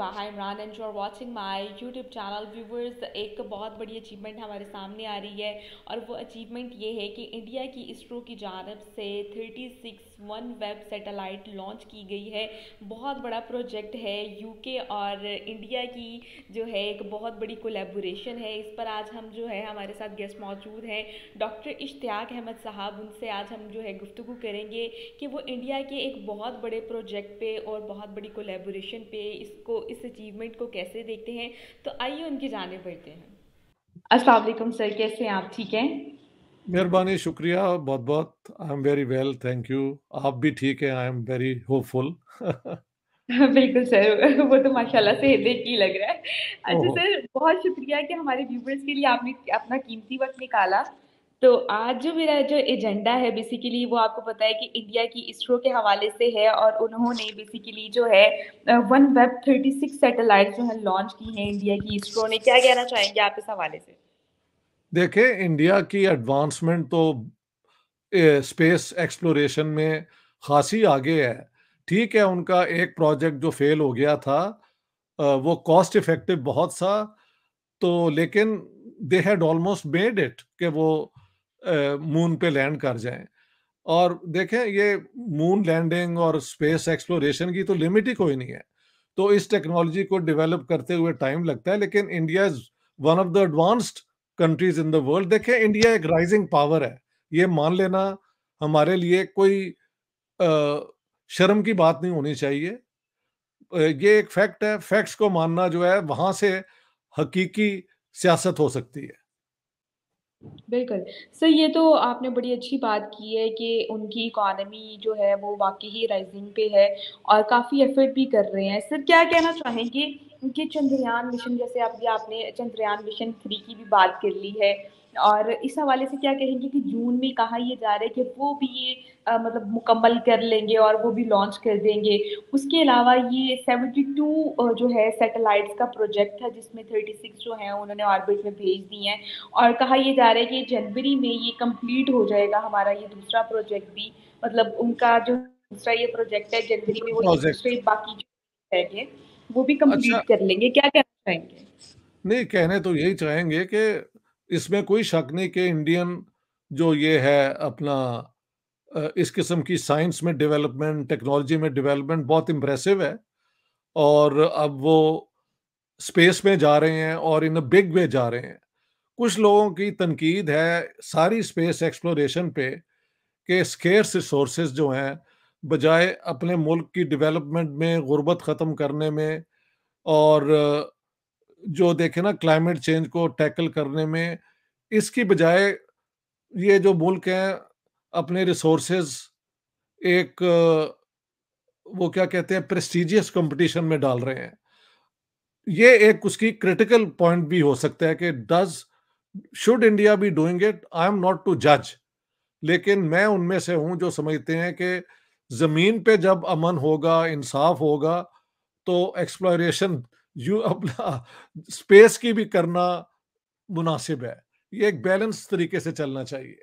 बाहा Imran and you are watching my YouTube channel viewers एक बहुत बड़ी अचीवमेंट हमारे सामने आ रही है और वो अचीवमेंट ये है कि इंडिया की इसरो की जानब से thirty six OneWeb satellite launch की गई है बहुत बड़ा प्रोजेक्ट है यूके और इंडिया की जो है एक बहुत बड़ी कोलेबोरेशन है इस पर आज हम जो है हमारे साथ गेस्ट मौजूद हैं डॉक्टर इश्तियाक अहमद साहब उनसे आज हम जो है गुफ्तु करेंगे कि वो इंडिया के एक बहुत बड़े प्रोजेक्ट पे और बहुत बड़ी कोलेबोरेशन पे इसको इस अचीवमेंट को कैसे देखते हैं तो आइए उनकी जाने बढ़ते हैं असलम सर कैसे हैं आप ठीक हैं मेहरबानी शुक्रिया बहुत बहुत I am very well thank you आप भी ठीक हैं आई एम वेरी होपफुल बिल्कुल सर वो तो माशाल्लाह से हृदय की लग रहा है अच्छा सर बहुत शुक्रिया कि हमारे व्यूवर्स के लिए आपने अपना कीमती वक्त निकाला तो आज जो मेरा जो एजेंडा है बेसिकली वो आपको पता है कि इंडिया की इसरो के हवाले से है और उन्होंने बेसिकली जो है OneWeb thirty six satellite जो है लॉन्च की है इंडिया की इसरो ने क्या कहना चाहेंगे आप इस हवाले से देखिए इंडिया की एडवांसमेंट तो ए, स्पेस एक्सप्लोरेशन में खासी आगे है ठीक है उनका एक प्रोजेक्ट जो फेल हो गया था वो कॉस्ट इफेक्टिव बहुत सा तो लेकिन they had almost made it कि वो मून पे लैंड कर जाएं और देखें ये मून लैंडिंग और स्पेस एक्सप्लोरेशन की तो लिमिट ही कोई नहीं है तो इस टेक्नोलॉजी को डेवलप करते हुए टाइम लगता है लेकिन India is one of the advanced countries in the world देखें इंडिया एक राइजिंग पावर है ये मान लेना हमारे लिए कोई आ, शर्म की बात नहीं होनी चाहिए ये एक फैक्ट है फैक्ट्स को मानना जो है वहां से हकीकी सियासत हो सकती है बिल्कुल। सर ये तो आपने बड़ी अच्छी बात की है कि उनकी इकॉनमी जो है वो वाक़ई ही राइज़िंग पे है और काफ़ी एफ़र्ट भी कर रहे हैं। सर क्या कहना चाहेंगे कि चंद्रयान मिशन जैसे अभी आपने चंद्रयान मिशन थ्री की भी बात कर ली है और इस हवाले से क्या कहेंगे कि जून में कहा यह जा रहा है कि वो भी ये आ, मतलब मुकम्मल कर लेंगे और वो भी लॉन्च कर देंगे उसके अलावा ये 72 जो है सैटेलाइट्स का प्रोजेक्ट था जिसमें 36 जो है उन्होंने ऑर्बिट में भेज दी हैं और कहा यह जा रहा है कि जनवरी में ये कंप्लीट हो जाएगा हमारा ये दूसरा प्रोजेक्ट भी मतलब उनका जो दूसरा ये प्रोजेक्ट है जनवरी में वो बाकी बाकी है वो भी कम्प्लीट अच्छा, कर लेंगे क्या कहना चाहेंगे नहीं कहने तो यही चाहेंगे कि इसमें कोई शक नहीं कि इंडियन जो ये है अपना इस किस्म की साइंस में डेवलपमेंट टेक्नोलॉजी में डेवलपमेंट बहुत इम्प्रेसिव है और अब वो स्पेस में जा रहे हैं और इन बिग वे जा रहे हैं कुछ लोगों की तनकीद है सारी स्पेस एक्सप्लोरेशन पे कि स्केर्स रिसोर्स जो हैं बजाय अपने मुल्क की डेवलपमेंट में गुर्बत ख़त्म करने में और जो देखे ना क्लाइमेट चेंज को टैकल करने में इसकी बजाय ये जो मुल्क हैं अपने रिसोर्सेज एक वो क्या कहते हैं प्रेस्टिजियस कंपटीशन में डाल रहे हैं ये एक उसकी क्रिटिकल पॉइंट भी हो सकता है कि does should India be doing it I am not to जज लेकिन मैं उनमें से हूं जो समझते हैं कि जमीन पे जब अमन होगा इंसाफ होगा तो एक्सप्लोरेशन यू अपना स्पेस की भी करना मुनासिब है ये एक बैलेंस तरीके से चलना चाहिए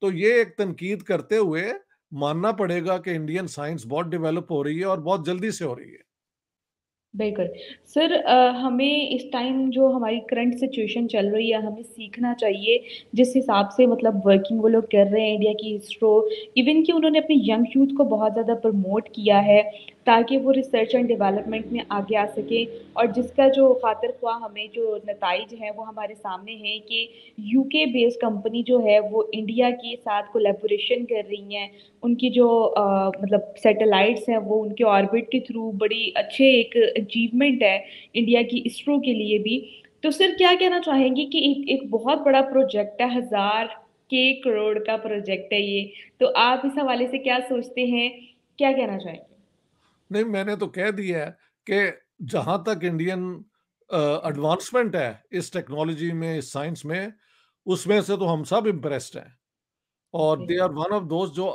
तो ये एक तनकीद करते हुए मानना पड़ेगा कि इंडियन साइंस बहुत डेवलप हो रही है और बहुत जल्दी से हो रही है बिल्कुल सर हमें इस टाइम जो हमारी करंट सिचुएशन चल रही है हमें सीखना चाहिए जिस हिसाब से मतलब वर्किंग वो लोग कर रहे हैं इंडिया की इसरो इवन कि उन्होंने अपने यंग यूथ को बहुत ज़्यादा प्रमोट किया है ताकि वो रिसर्च एंड डेवलपमेंट में आगे आ सके और जिसका जो खातर ख्वा हमें जो नतज हैं वो हमारे सामने हैं कि यूके बेस्ड कंपनी जो है वो इंडिया के साथ कोलेबोरेशन कर रही हैं उनकी जो आ, मतलब सैटेलाइट्स हैं वो उनके ऑर्बिट के थ्रू बड़ी अच्छे एक अचीवमेंट है इंडिया की इसरो के लिए भी तो सर क्या कहना चाहेंगी कि एक एक बहुत बड़ा प्रोजेक्ट है हज़ार के करोड़ का प्रोजेक्ट है ये तो आप इस हवाले से क्या सोचते हैं क्या कहना चाहेंगे नहीं मैंने तो कह दिया है कि जहां तक इंडियन एडवांसमेंट है इस टेक्नोलॉजी में इस साइंस में उसमें से तो हम सब इम्प्रेस्ड हैं और दे आर वन ऑफ दोस्त जो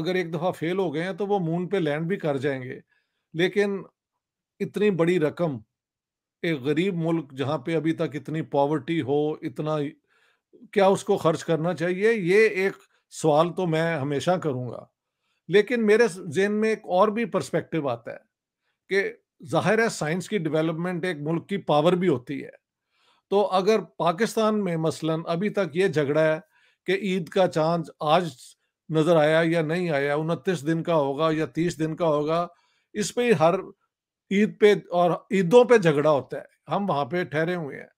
अगर एक दफा फेल हो गए हैं तो वो मून पे लैंड भी कर जाएंगे लेकिन इतनी बड़ी रकम एक गरीब मुल्क जहाँ पे अभी तक इतनी पॉवर्टी हो इतना क्या उसको खर्च करना चाहिए ये एक सवाल तो मैं हमेशा करूँगा लेकिन मेरे जेन में एक और भी पर्सपेक्टिव आता है कि जाहिर है साइंस की डेवलपमेंट एक मुल्क की पावर भी होती है तो अगर पाकिस्तान में मसलन अभी तक ये झगड़ा है कि ईद का चांद आज नजर आया या नहीं आया उनतीस दिन का होगा या तीस दिन का होगा इस पे हर ईद पे और ईदों पे झगड़ा होता है हम वहाँ पे ठहरे हुए हैं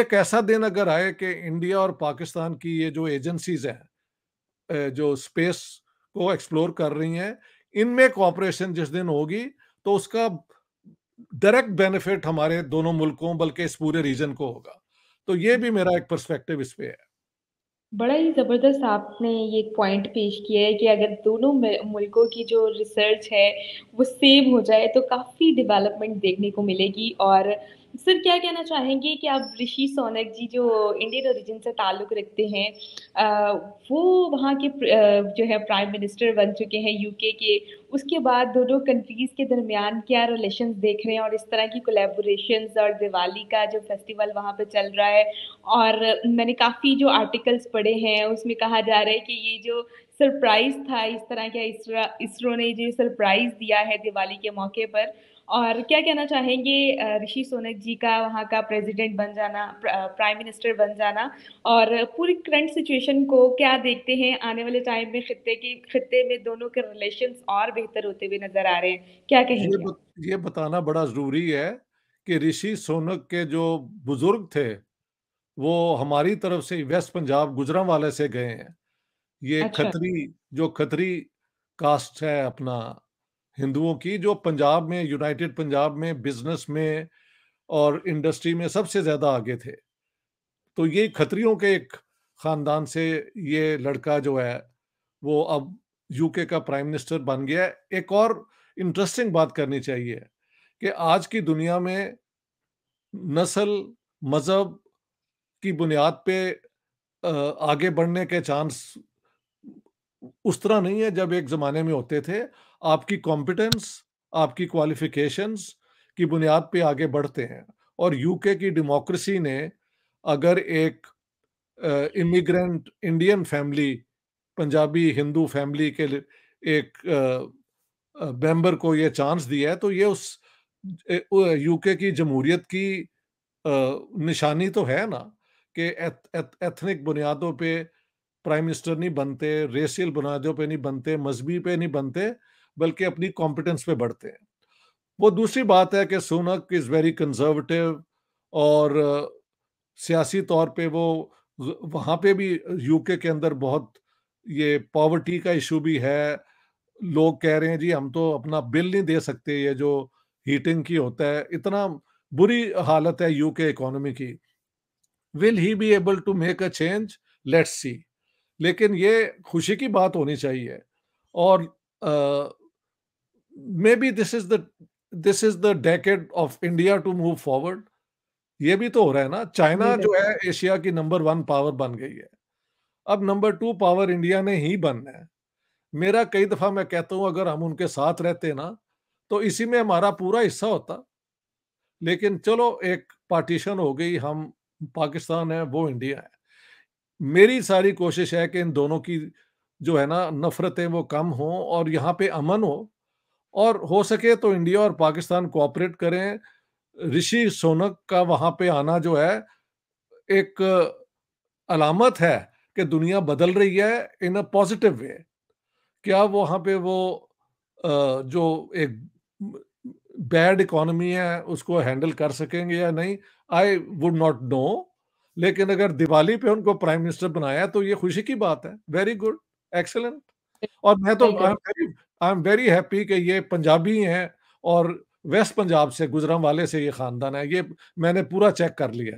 एक ऐसा दिन अगर आए कि इंडिया और पाकिस्तान की ये जो एजेंसीज हैं जो स्पेस को एक्सप्लोर कर रही हैं इनमें कॉपरेशन जिस दिन होगी तो उसका डायरेक्ट बेनिफिट हमारे दोनों मुल्कों बल्कि इस पूरे रीजन को होगा तो ये भी मेरा एक पर्सपेक्टिव इस पे है बड़ा ही ज़बरदस्त आपने ये पॉइंट पेश किया है कि अगर दोनों मुल्कों की जो रिसर्च है वो सेम हो जाए तो काफ़ी डेवलपमेंट देखने को मिलेगी और सर क्या कहना चाहेंगे कि आप ऋषि सोनक जी जो इंडियन ओरिजिन से ताल्लुक़ रखते हैं वो वहाँ के जो है प्राइम मिनिस्टर बन चुके हैं यूके के उसके बाद दोनों कंट्रीज़ के दरमियान क्या रिलेशन देख रहे हैं और इस तरह की कोलेबोरेशन और दिवाली का जो फेस्टिवल वहाँ पर चल रहा है और मैंने काफ़ी जो आर्टिकल्स पढ़े हैं उसमें कहा जा रहा है कि ये जो सरप्राइज़ था इस तरह का इसरो ने जो सरप्राइज़ दिया है दिवाली के मौके पर और क्या कहना चाहेंगे ऋषि सोनक जी का वहाँ का प्रेसिडेंट बन जाना प्राइम मिनिस्टर बन जाना और पूरी करंट सिचुएशन को क्या देखते हैं आने वाले टाइम में खत्ते की खत्ते में दोनों के रिलेशन और बेहतर होते हुए नजर आ रहे हैं क्या कहेंगे ये, ये बताना बड़ा जरूरी है कि ऋषि सोनक के जो बुजुर्ग थे वो हमारी तरफ से वेस्ट पंजाब गुजरा वाले से गए हैं ये अच्छा। खतरी जो खतरी कास्ट है अपना हिंदुओं की जो पंजाब में यूनाइटेड पंजाब में बिजनेस में और इंडस्ट्री में सबसे ज्यादा आगे थे तो ये खतरियों के एक खानदान से ये लड़का जो है वो अब यूके का प्राइम मिनिस्टर बन गया है एक और इंटरेस्टिंग बात करनी चाहिए कि आज की दुनिया में नस्ल मज़हब की बुनियाद पे आगे बढ़ने के चांस उस तरह नहीं है जब एक ज़माने में होते थे आपकी कॉम्पिटेंस आपकी क्वालिफिकेशंस की बुनियाद पे आगे बढ़ते हैं और यूके की डेमोक्रेसी ने अगर एक immigrant Indian family Punjabi Hindu family के एक मेंबर को ये चांस दिया है तो ये उस यूके की जमहूरियत की निशानी तो है ना कि एथ, एथ, एथनिक बुनियादों पे प्राइम मिनिस्टर नहीं बनते रेसियल बुनियादों पे नहीं बनते मजहबी पे नहीं बनते बल्कि अपनी कॉम्पिटेंस पे बढ़ते हैं वो दूसरी बात है कि सोनक इज वेरी कंजर्वेटिव और सियासी तौर पे वो वहाँ पे भी यूके के अंदर बहुत ये पॉवर्टी का इशू भी है लोग कह रहे हैं जी हम तो अपना बिल नहीं दे सकते ये जो हीटिंग की होता है इतना बुरी हालत है यूके इकोनॉमी की will he be able to make a change let's see लेकिन ये खुशी की बात होनी चाहिए और maybe this is the this is the decade of India to move forward. ये भी तो हो रहा है ना चाइना जो है एशिया की नंबर वन पावर बन गई है अब नंबर टू पावर इंडिया ने ही बनना है मेरा कई दफा मैं कहता हूं अगर हम उनके साथ रहते ना तो इसी में हमारा पूरा हिस्सा होता लेकिन चलो एक पार्टीशन हो गई हम पाकिस्तान है वो इंडिया है मेरी सारी कोशिश है कि इन दोनों की जो है ना नफरतें वो कम हों और यहाँ पे अमन हो और हो सके तो इंडिया और पाकिस्तान कोऑपरेट करें ऋषि सोनक का वहां पे आना जो है एक अलामत है कि दुनिया बदल रही है इन अ पॉजिटिव वे क्या वहां पे वो जो एक बैड इकोनॉमी है उसको हैंडल कर सकेंगे या नहीं आई वुड नॉट नो लेकिन अगर दिवाली पे उनको प्राइम मिनिस्टर बनाया तो ये खुशी की बात है वेरी गुड एक्सलेंट और मैं तो आई एम वेरी हैप्पी कि ये पंजाबी हैं और वेस्ट पंजाब से गुजरम वाले से ये खानदान है ये मैंने पूरा चेक कर लिया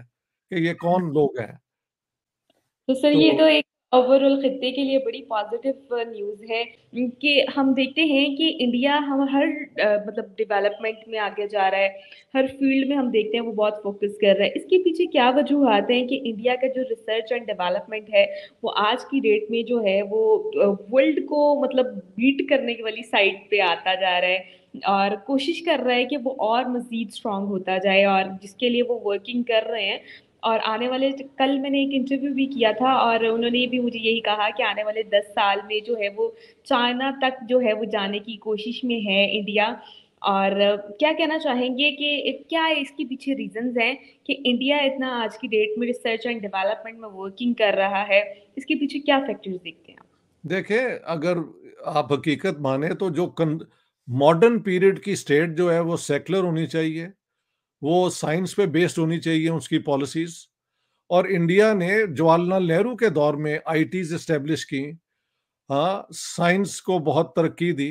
कि ये कौन लोग हैं तो सर तो, ये तो एक ओवरऑल खत्े के लिए बड़ी पॉजिटिव न्यूज़ uh, है कि हम देखते हैं कि इंडिया हम हर uh, मतलब डेवलपमेंट में आगे जा रहा है हर फील्ड में हम देखते हैं वो बहुत फोकस कर रहा है इसके पीछे क्या वजूहत हैं कि इंडिया का जो रिसर्च एंड डेवलपमेंट है वो आज की डेट में जो है वो वर्ल्ड uh, को मतलब बीट करने वाली साइड पर आता जा रहा है और कोशिश कर रहा है कि वो और मज़ीद स्ट्रॉन्ग होता जाए और जिसके लिए वो वर्किंग कर रहे हैं और आने वाले कल मैंने एक इंटरव्यू भी किया था और उन्होंने भी मुझे यही कहा कि आने वाले दस साल में जो है वो चाइना तक जो है वो जाने की कोशिश में है इंडिया और क्या कहना चाहेंगे कि क्या इसके पीछे रीजंस हैं कि इंडिया इतना आज की डेट में रिसर्च एंड डेवलपमेंट में वर्किंग कर रहा है इसके पीछे क्या फैक्टर्स देखते हैं आप देखिए अगर आप हकीकत माने तो जो मॉडर्न पीरियड की स्टेट जो है वो सेकुलर होनी चाहिए वो साइंस पे बेस्ड होनी चाहिए उसकी पॉलिसीज और इंडिया ने जवाहरलाल नेहरू के दौर में आईटीज इस्टेब्लिश की हाँ साइंस को बहुत तरक्की दी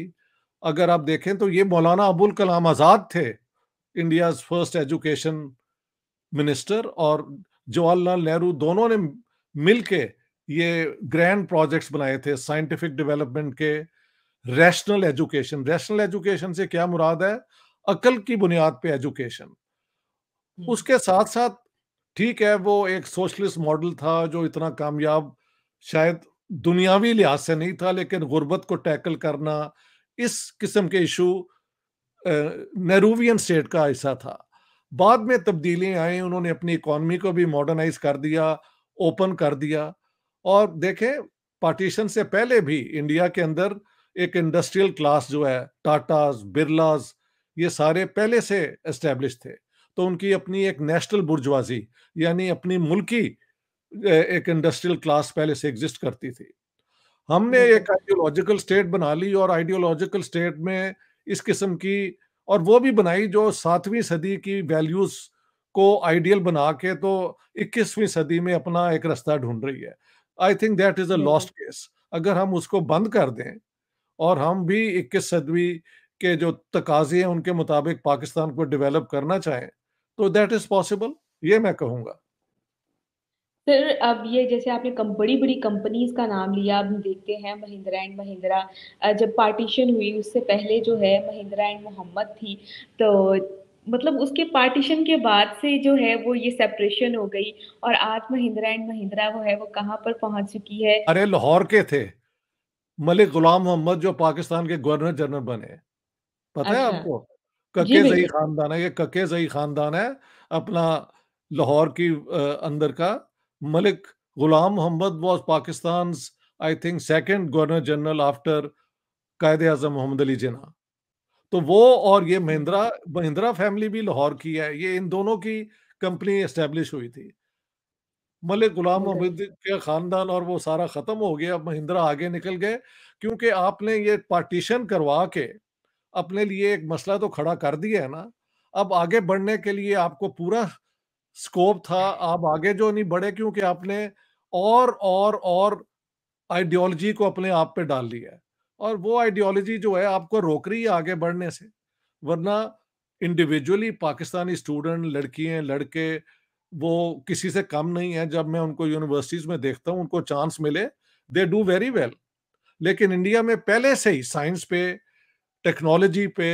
अगर आप देखें तो ये मौलाना अबुल कलाम आज़ाद थे इंडिया फर्स्ट एजुकेशन मिनिस्टर और जवाहरलाल नेहरू दोनों ने मिल के ये ग्रैंड प्रोजेक्ट्स बनाए थे साइंटिफिक डेवलपमेंट के रैशनल एजुकेशन रैशनल एजुकेशन से क्या मुराद है अकल की बुनियाद पे एजुकेशन हम्म। उसके साथ साथ ठीक है वो एक सोशलिस्ट मॉडल था जो इतना कामयाब शायद दुनियावी लिहाज से नहीं था लेकिन गुर्बत को टैकल करना इस किस्म के इशू नेहरूवियन स्टेट का हिस्सा था बाद में तब्दीलियां आई उन्होंने अपनी इकॉनमी को भी मॉडर्नाइज कर दिया ओपन कर दिया और देखें पार्टीशन से पहले भी इंडिया के अंदर एक इंडस्ट्रियल क्लास जो है टाटाज बिरलाज ये सारे पहले से एस्टेब्लिश थे तो उनकी अपनी एक नेशनल बुर्जवाजी यानी अपनी मुल्की एक इंडस्ट्रियल क्लास पहले से एग्जिस्ट करती थी हमने एक आइडियोलॉजिकल स्टेट बना ली और आइडियोलॉजिकल स्टेट में इस किस्म की और वो भी बनाई जो सातवीं सदी की वैल्यूज को आइडियल बना के तो 21वीं सदी में अपना एक रास्ता ढूंढ रही है I think that is a lost case अगर हम उसको बंद कर दें और हम भी इक्कीस सदवी के जो तकाजे हैं उनके मुताबिक पाकिस्तान को डेवलप करना चाहें तो दैट इज पॉसिबल ये मैं कहूंगा सर अब ये जैसे आपने कम बड़ी बड़ी कंपनीज का नाम लिया अब देखते हैं महिंद्रा एंड महिंद्रा जब पार्टीशन हुई उससे पहले जो है महिंद्रा एंड मोहम्मद थी तो मतलब उसके पार्टीशन के बाद से जो है वो ये सेपरेशन हो गई और आज महिंद्रा एंड महिंद्रा वो है वो कहाँ पर पहुंच चुकी है अरे लाहौर के थे मलिक गुलाम मोहम्मद जो पाकिस्तान के गवर्नर जनरल बने पता अच्छा। है आपको कके जई खानदान है ये कके जई खानदान है अपना लाहौर की अंदर का Malik Ghulam Mohammad was Pakistan I think second governor general after Quaid Azam Mohammad Ali जिना तो वो और ये महिंद्रा महिंद्रा फैमिली भी लाहौर की है ये इन दोनों की कंपनी एस्टेब्लिश हुई थी मलिक गुलाम मोहम्मद के खानदान और वो सारा खत्म हो गया अब महिंद्रा आगे निकल गए क्योंकि आपने ये पार्टीशन करवा के अपने लिए एक मसला तो खड़ा कर दिया है ना अब आगे बढ़ने के लिए आपको पूरा स्कोप था आप आगे जो नहीं बढ़े क्योंकि आपने और और और आइडियोलॉजी को अपने आप पे डाल लिया है और वो आइडियोलॉजी जो है आपको रोक रही है आगे बढ़ने से वरना इंडिविजुअली पाकिस्तानी स्टूडेंट लड़कियां लड़के वो किसी से कम नहीं है जब मैं उनको यूनिवर्सिटीज में देखता हूँ उनको चांस मिले दे डू वेरी वेल लेकिन इंडिया में पहले से ही साइंस पे टेक्नोलॉजी पे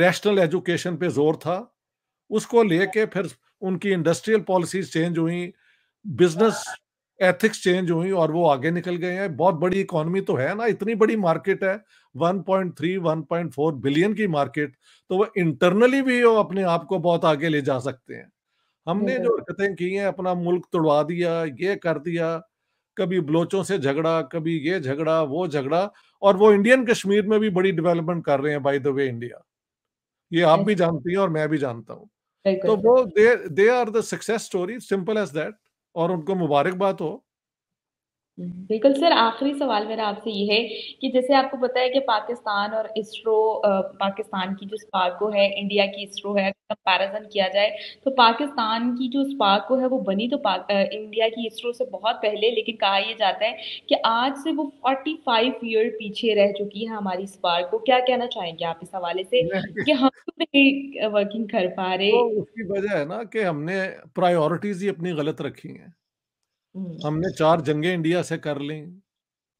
रैशनल एजुकेशन पे जोर था उसको लेके फिर उनकी इंडस्ट्रियल पॉलिसीज चेंज हुई बिजनेस एथिक्स चेंज हुई और वो आगे निकल गए हैं बहुत बड़ी इकोनॉमी तो है ना इतनी बड़ी मार्केट है 1.3 1.4 बिलियन की मार्केट तो वो इंटरनली भी वो अपने आप को बहुत आगे ले जा सकते हैं हमने हम्म। जो हरकतें की हैं अपना मुल्क तोड़वा दिया ये कर दिया कभी बलोचों से झगड़ा कभी ये झगड़ा वो झगड़ा और वो इंडियन कश्मीर में भी बड़ी डेवलपमेंट कर रहे हैं बाय द वे इंडिया ये आप भी जानती हैं और मैं भी जानता हूँ तो वो they they are the success story simple as that और उनको मुबारकबाद हो हम्म। बिल्कुल सर आखिरी सवाल मेरा आपसे ये है कि जैसे आपको पता है कि पाकिस्तान और इसरो पाकिस्तान की जो स्पार्को है इंडिया की इसरो है कंपैरिजन किया जाए तो पाकिस्तान की जो स्पार्को है वो बनी तो इंडिया की इसरो से बहुत पहले लेकिन कहा यह जाता है कि आज से वो 45 ईयर पीछे रह चुकी है हमारी स्पार्को क्या कहना चाहेंगे आप इस हवाले से कि हम तो नहीं वर्किंग कर पा रहे तो उसकी वजह है ना कि हमने प्रायोरिटीज ही अपनी गलत रखी हैं हम्म। हमने चार जंगे इंडिया से कर ली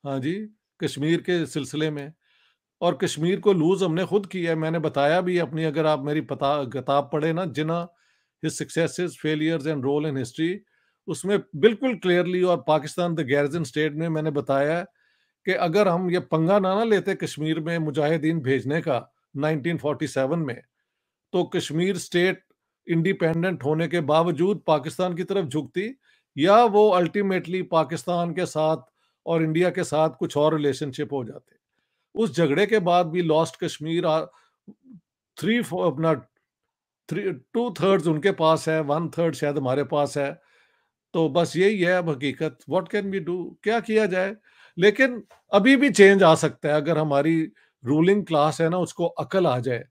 हाँ जी कश्मीर के सिलसिले में और कश्मीर को लूज हमने खुद किया है मैंने बताया भी अपनी अगर आप मेरी किताब पढ़े ना Jinnah his successes failures and role in history उसमें बिल्कुल क्लियरली और पाकिस्तान द गैरजन स्टेट में मैंने बताया कि अगर हम ये पंगा ना ना लेते कश्मीर में मुजाहिदीन भेजने का 1947 में तो कश्मीर स्टेट इंडिपेंडेंट होने के बावजूद पाकिस्तान की तरफ झुकती या वो अल्टीमेटली पाकिस्तान के साथ और इंडिया के साथ कुछ और रिलेशनशिप हो जाते उस झगड़े के बाद भी लॉस्ट कश्मीर थ्री अपना थ्री टू थर्ड्स उनके पास है वन थर्ड शायद हमारे पास है तो बस यही है अब हकीकत व्हाट कैन बी डू क्या किया जाए लेकिन अभी भी चेंज आ सकता है अगर हमारी रूलिंग क्लास है ना उसको अकल आ जाए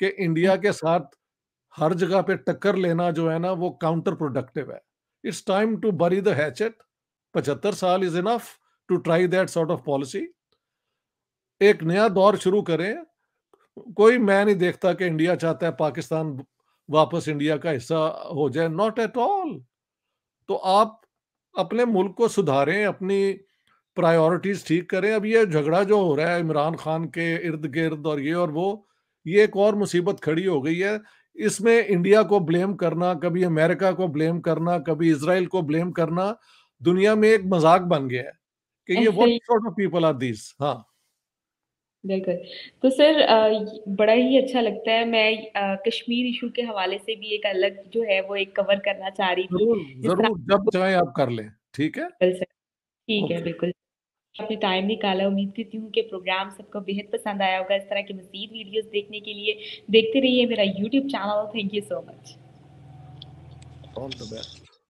कि इंडिया हम्म। के साथ हर जगह पे टक्कर लेना जो है ना वो काउंटर प्रोडक्टिव है it's time to bury the hatchet पचहत्तर साल is enough to try that sort of policy एक नया दौर शुरू करें कोई मैं नहीं देखता कि इंडिया चाहता है पाकिस्तान वापस इंडिया का हिस्सा हो जाए नॉट एट ऑल तो आप अपने मुल्क को सुधारें अपनी प्रायोरिटीज ठीक करें अब ये झगड़ा जो हो रहा है इमरान खान के इर्द गिर्द और ये और वो ये एक और मुसीबत खड़ी हो गई है इसमें इंडिया को ब्लेम करना कभी अमेरिका को ब्लेम करना कभी इसराइल को ब्लेम करना दुनिया में एक मजाक बन गया है कि ये what sort of people are this हाँ बिल्कुल तो सर बड़ा ही अच्छा लगता है मैं कश्मीर इशू के हवाले से भी एक अलग जो है वो एक कवर करना चाह रही थी जरूर जब चाहे आप कर लें ठीक है ठीक है बिल्कुल अपने टाइम निकाला उम्मीद करती हूँ कि प्रोग्राम सबको बेहद पसंद आया होगा इस तरह के मजीद वीडियोस देखने के लिए देखते रहिए मेरा YouTube channel thank you so much all the best